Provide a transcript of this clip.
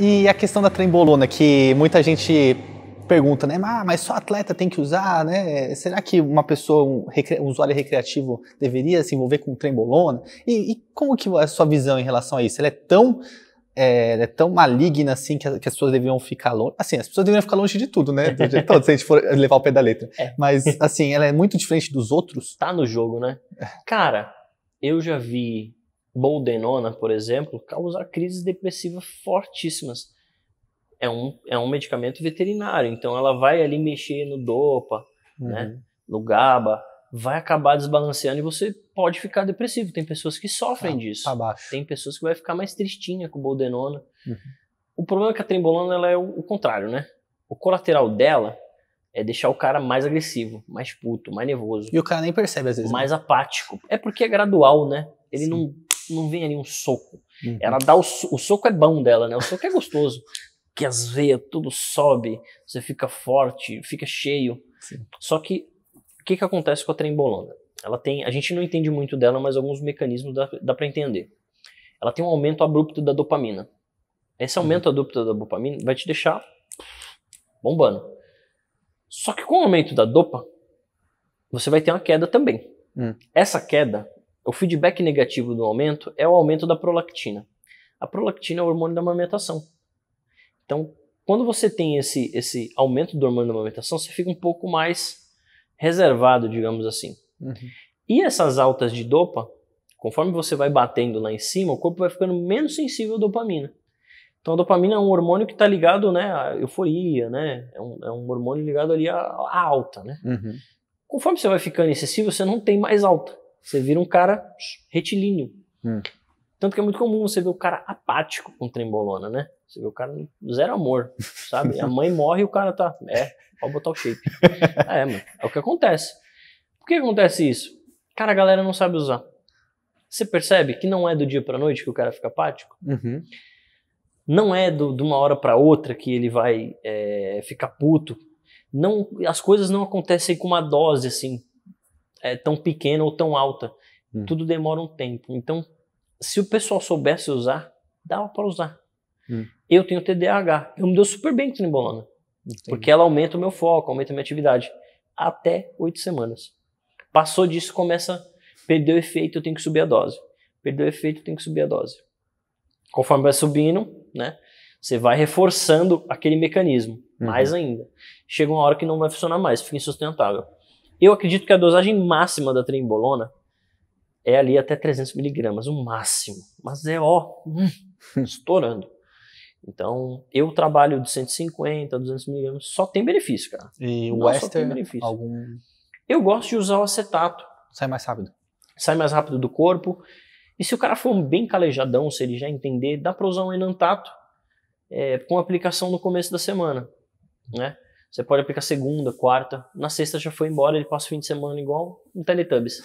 E a questão da trembolona, que muita gente pergunta, né? Ah, mas só atleta tem que usar, né? Será que uma pessoa, um, recre... um usuário recreativo, deveria se envolver com trembolona? E, e, como que é a sua visão em relação a isso? Ela é tão é, ela é tão maligna assim que, a, que, as pessoas deveriam ficar longe. Assim, as pessoas deveriam ficar longe de tudo, né? De todo, se a gente for levar o pé da letra. É. Mas, assim, ela é muito diferente dos outros. Tá no jogo, né? É. Cara, eu já vi boldenona, por exemplo, causa crises depressivas fortíssimas. É um, é um medicamento veterinário, então ela vai ali mexer no dopa, uhum. né, no GABA, vai acabar desbalanceando e você pode ficar depressivo. Tem pessoas que sofrem ah, disso. Tá Tem pessoas que vai ficar mais tristinha com boldenona. Uhum. O problema é que a trembolona ela é o, o contrário, né? O colateral dela é deixar o cara mais agressivo, mais puto, mais nervoso. E o cara nem percebe às vezes. Né? Mais né? apático. É porque é gradual, né? Ele Sim. não não vem ali um soco. Uhum. Ela dá o, o soco é bom dela, né? O soco é gostoso. que as veias tudo sobe, você fica forte, fica cheio. Sim. Só que o que, que acontece com a trembolona? Ela tem, a gente não entende muito dela, mas alguns mecanismos dá, dá para entender. Ela tem um aumento abrupto da dopamina. Esse uhum. aumento uhum. abrupto da dopamina vai te deixar bombando. Só que com o aumento da dopa, você vai ter uma queda também. Hum. Essa queda o feedback negativo do aumento é o aumento da prolactina. A prolactina é o hormônio da amamentação. Então, quando você tem esse, esse aumento do hormônio da amamentação, você fica um pouco mais reservado, digamos assim. Uhum. E essas altas de dopa, conforme você vai batendo lá em cima, o corpo vai ficando menos sensível à dopamina. Então a dopamina é um hormônio que está ligado né, à euforia, né? É um, é um hormônio ligado ali à, à alta, né? Uhum. Conforme você vai ficando excessivo, você não tem mais alta. Você vira um cara retilíneo. Hum. Tanto que é muito comum você ver o cara apático com trembolona, né? Você vê o cara zero amor, sabe? A mãe morre e o cara tá, é, pode botar o shape. É, mano, é o que acontece. Por que acontece isso? Cara, a galera não sabe usar. Você percebe que não é do dia pra noite que o cara fica apático? Uhum. Não é do, de uma hora para outra que ele vai é, ficar puto. Não, as coisas não acontecem com uma dose assim é, tão pequena ou tão alta. Hum. Tudo demora um tempo. Então, se o pessoal soubesse usar, dava para usar. Hum. Eu tenho TDAH. Eu me dou super bem com trembolona. Porque ela aumenta o meu foco, aumenta a minha atividade. Até oito semanas. Passou disso, começa a perder o efeito, eu tenho que subir a dose. Perdeu o efeito, eu tenho que subir a dose. Conforme vai subindo, né? Você vai reforçando aquele mecanismo, uhum. mais ainda. Chega uma hora que não vai funcionar mais, fica insustentável. Eu acredito que a dosagem máxima da trembolona é ali até 300 miligramas, o máximo. Mas é ó, hum, hum. estourando. Então, eu trabalho de 150, 200 miligramas, só tem benefício, cara. E o Wester, algum... Eu gosto de usar o acetato. Sai mais rápido. Sai mais rápido do corpo. E se o cara for bem calejadão, se ele já entender, dá para usar um enantato é, com aplicação no começo da semana, né? Você pode aplicar segunda, quarta. Na sexta já foi embora, ele passa o fim de semana igual um Teletubbies.